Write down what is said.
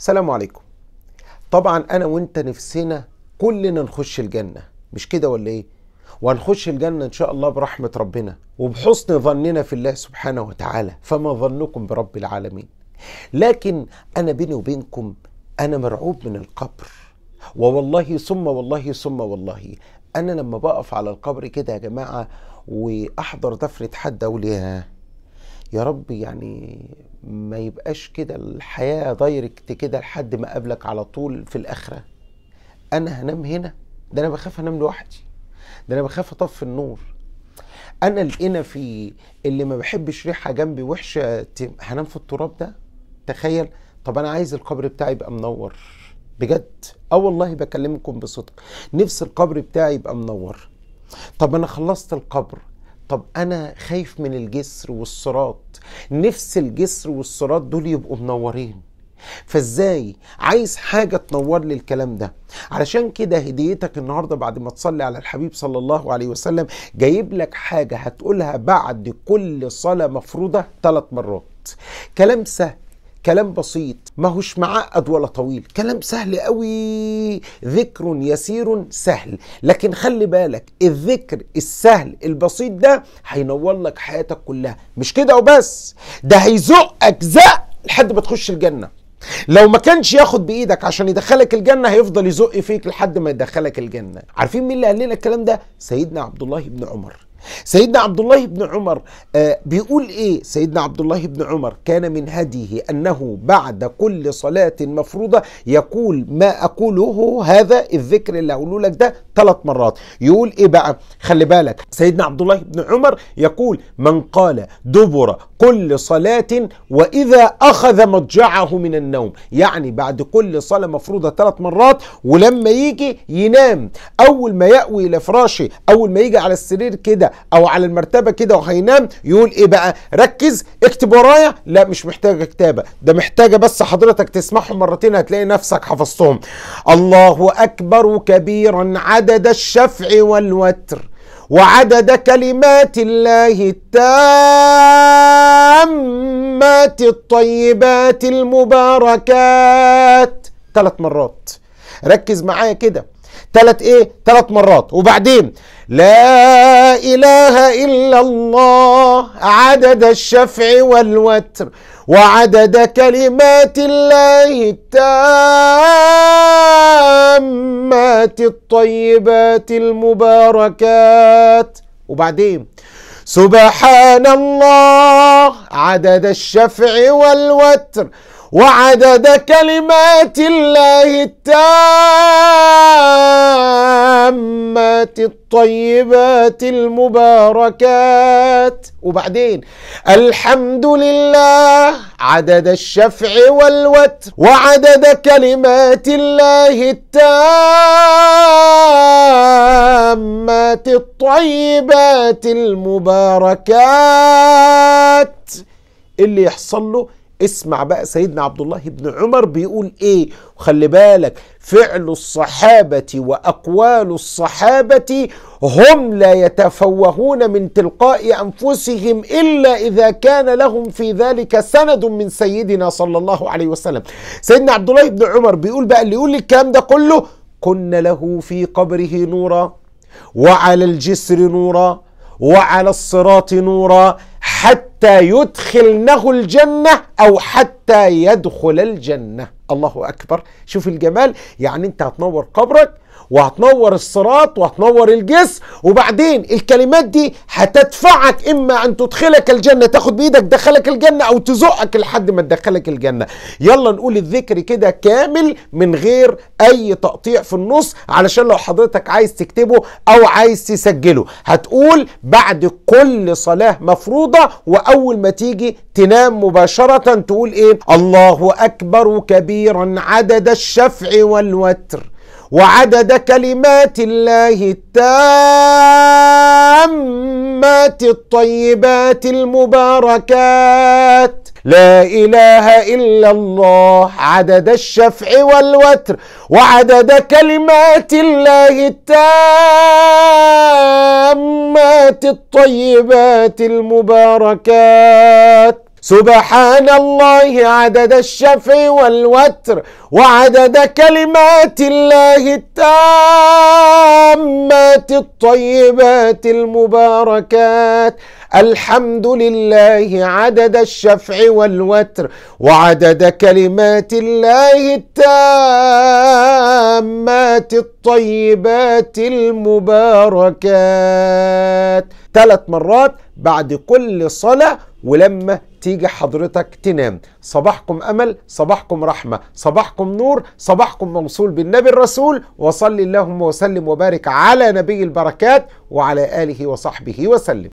السلام عليكم طبعا انا وانت نفسنا كلنا نخش الجنه مش كده ولا ايه وهنخش الجنه ان شاء الله برحمه ربنا وبحسن ظننا في الله سبحانه وتعالى فما ظنكم برب العالمين لكن انا بيني وبينكم انا مرعوب من القبر ووالله ثم والله ثم والله انا لما بقف على القبر كده يا جماعه واحضر دفنه حد اقول يا رب يعني ما يبقاش كده الحياة دايركت كده لحد ما أقابلك على طول في الآخرة أنا هنام هنا ده أنا بخاف أنام لوحدي ده أنا بخاف أطفي النور أنا لقينا في اللي ما بحبش ريحة جنبي وحشة هنام في التراب ده تخيل طب أنا عايز القبر بتاعي يبقى منور بجد اه والله بكلمكم بصدق نفس القبر بتاعي يبقى منور طب انا خلصت القبر طب انا خايف من الجسر والصراط نفس الجسر والصراط دول يبقوا منورين فازاي عايز حاجه تنور لي الكلام ده علشان كده هديتك النهارده بعد ما تصلي على الحبيب صلى الله عليه وسلم جايب لك حاجه هتقولها بعد كل صلاه مفروضه ثلاث مرات كلام سهل كلام بسيط ما هوش معقد ولا طويل كلام سهل قوي ذكر يسير سهل لكن خلي بالك الذكر السهل البسيط ده هينور لك حياتك كلها مش كده وبس ده هيزقك زق لحد ما تخش الجنه لو ما كانش ياخد بايدك عشان يدخلك الجنه هيفضل يزق فيك لحد ما يدخلك الجنه عارفين مين اللي قال لنا الكلام ده سيدنا عبد الله بن عمر سيدنا عبد الله بن عمر آه، بيقول ايه سيدنا عبد الله بن عمر كان من هديه انه بعد كل صلاه مفروضه يقول ما اقوله هذا الذكر اللي هقوله لك ده ثلاث مرات يقول ايه بقى خلي بالك سيدنا عبد الله بن عمر يقول من قال دبر كل صلاة وإذا أخذ مضجعه من النوم يعني بعد كل صلاة مفروضة ثلاث مرات ولما يجي ينام أول ما يأوي إلى فراشه أول ما يجي على السرير كده أو على المرتبة كده وهينام يقول إيه بقى ركز اكتب ورايا لا مش محتاجة كتابة ده محتاجة بس حضرتك تسمعهم مرتين هتلاقي نفسك حفظتهم الله أكبر كبيرا عدد الشفع والوتر وعدد كلمات الله التامات الطيبات المباركات ثلاث مرات ركز معايا كده ثلاث ايه ثلاث مرات وبعدين لا اله الا الله عدد الشفع والوتر وعدد كلمات الله التام التامات الطيبات المباركات وبعدين سبحان الله عدد الشفع والوتر وعدد كلمات الله التام التامات الطيبات المباركات وبعدين الحمد لله عدد الشفع والوتر وعدد كلمات الله التامات الطيبات المباركات اللي يحصل له اسمع بقى سيدنا عبد الله بن عمر بيقول ايه وخلي بالك فعل الصحابة وأقوال الصحابة هم لا يتفوهون من تلقاء أنفسهم إلا إذا كان لهم في ذلك سند من سيدنا صلى الله عليه وسلم سيدنا عبد الله بن عمر بيقول بقى اللي يقول الكلام ده كله كن له في قبره نورا وعلى الجسر نورا وعلى الصراط نورا حتى يدخلنه الجنة أو حتى يدخل الجنة الله أكبر شوف الجمال يعني أنت هتنور قبرك وهتنور الصراط وهتنور الجسم وبعدين الكلمات دي هتدفعك اما ان تدخلك الجنه تاخد بايدك تدخلك الجنه او تزقك لحد ما تدخلك الجنه يلا نقول الذكر كده كامل من غير اي تقطيع في النص علشان لو حضرتك عايز تكتبه او عايز تسجله هتقول بعد كل صلاه مفروضه واول ما تيجي تنام مباشره تقول ايه الله اكبر كبيرا عدد الشفع والوتر وعدد كلمات الله التامات الطيبات المباركات لا إله إلا الله عدد الشفع والوتر وعدد كلمات الله التامات الطيبات المباركات سبحان الله عدد الشفع والوتر وعدد كلمات الله التامات الطيبات المباركات الحمد لله عدد الشفع والوتر وعدد كلمات الله التامات الطيبات المباركات ثلاث مرات بعد كل صلاة ولما تيجي حضرتك تنام صباحكم أمل صباحكم رحمة صباحكم نور صباحكم موصول بالنبي الرسول وصلي اللهم وسلم وبارك على نبي البركات وعلى آله وصحبه وسلم